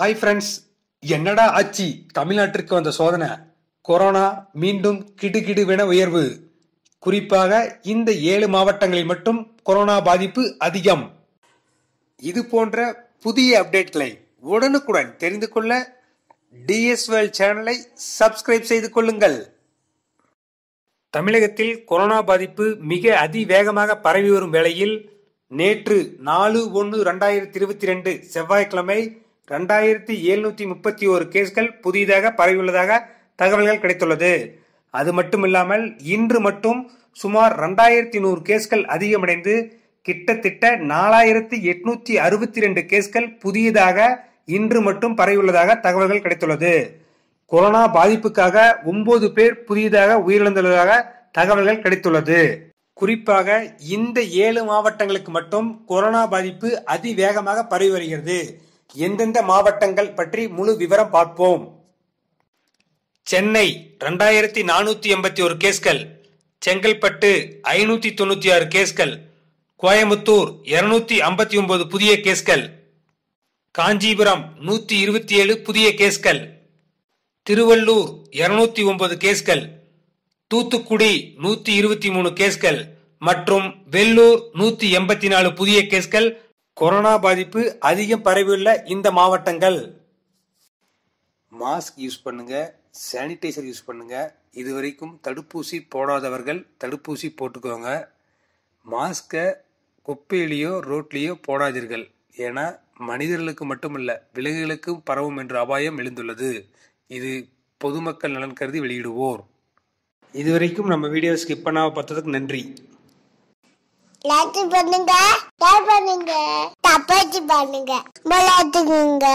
hi friends என்னடா ஆச்சு தமிழ்நாட்டிற்கு வந்த சோதனை கொரோனா மீண்டும் கிடுகிடுவென உயர்வு குறிப்பாக இந்த ஏழு மாவட்டங்களில் மட்டும் கொரோனா பாதிப்பு அதிகம் இது போன்ற புதிய அப்டேட்களை உடனுக்குடன் தெரிந்து கொள்ள டிஎஸ்வேல் சேனலை சப்ஸ்கிரைப் செய்து கொள்ளுங்கள் தமிழகத்தில் கொரோனா பாதிப்பு மிக அதிவேகமாக பரவி வரும் வேளையில் நேற்று நாலு ஒன்று ரெண்டாயிரத்தி இருபத்தி ரெண்டு செவ்வாய்க்கிழமை ரெண்டாயிரத்தி எழுநூத்தி முப்பத்தி ஒரு கேஸ்கள் புதிதாக பரவியுள்ளதாக தகவல்கள் கிடைத்துள்ளது அது மட்டுமில்லாமல் இன்று மட்டும் சுமார் ரெண்டாயிரத்தி நூறு கேஸ்கள் அதிகமடைந்து கிட்டத்தட்ட நாலாயிரத்தி எட்நூத்தி அறுபத்தி ரெண்டு கேஸ்கள் புதியதாக இன்று மட்டும் பரவியுள்ளதாக தகவல்கள் கிடைத்துள்ளது கொரோனா பாதிப்புக்காக ஒன்பது பேர் புதியதாக உயிரிழந்துள்ளதாக தகவல்கள் கிடைத்துள்ளது குறிப்பாக இந்த ஏழு மாவட்டங்களுக்கு மட்டும் கொரோனா பாதிப்பு அதிவேகமாக பரவி வருகிறது எந்தெந்த மாவட்டங்கள் பற்றி முழு விவரம் பார்ப்போம் சென்னை ரெண்டாயிரத்தி நானூத்தி எண்பத்தி ஒரு கேஸ்கள் செங்கல்பட்டு ஐநூத்தி தொண்ணூத்தி ஆறு கேஸ்கள் கோயம்புத்தூர் இருநூத்தி ஐம்பத்தி ஒன்பது புதிய கேஸ்கள் காஞ்சிபுரம் நூத்தி இருபத்தி ஏழு புதிய கேஸ்கள் திருவள்ளூர் இருநூத்தி ஒன்பது கேஸ்கள் தூத்துக்குடி நூத்தி இருபத்தி மூணு கேஸ்கள் மற்றும் வெள்ளூர் நூத்தி எண்பத்தி நாலு புதிய கேஸ்கள் கொரோனா பாதிப்பு அதிகம் பரவியுள்ள இந்த மாவட்டங்கள் மாஸ்க் யூஸ் பண்ணுங்க சானிடைசர் யூஸ் பண்ணுங்க இதுவரைக்கும் தடுப்பூசி போடாதவர்கள் தடுப்பூசி போட்டுக்கோங்க மாஸ்கை குப்பையிலேயோ ரோட்லேயோ போடாதீர்கள் ஏன்னா மனிதர்களுக்கு மட்டுமல்ல விலங்குகளுக்கும் பரவும் என்ற அபாயம் எழுந்துள்ளது இது பொதுமக்கள் நலன் கருதி வெளியிடுவோர் இதுவரைக்கும் நம்ம வீடியோ ஸ்கிப் பண்ணாமல் பார்த்ததுக்கு நன்றி லைக் பண்ணுங்க ஷேர் பண்ணுங்க தப்பாச்சு பண்ணுங்க விளையாட்டுங்க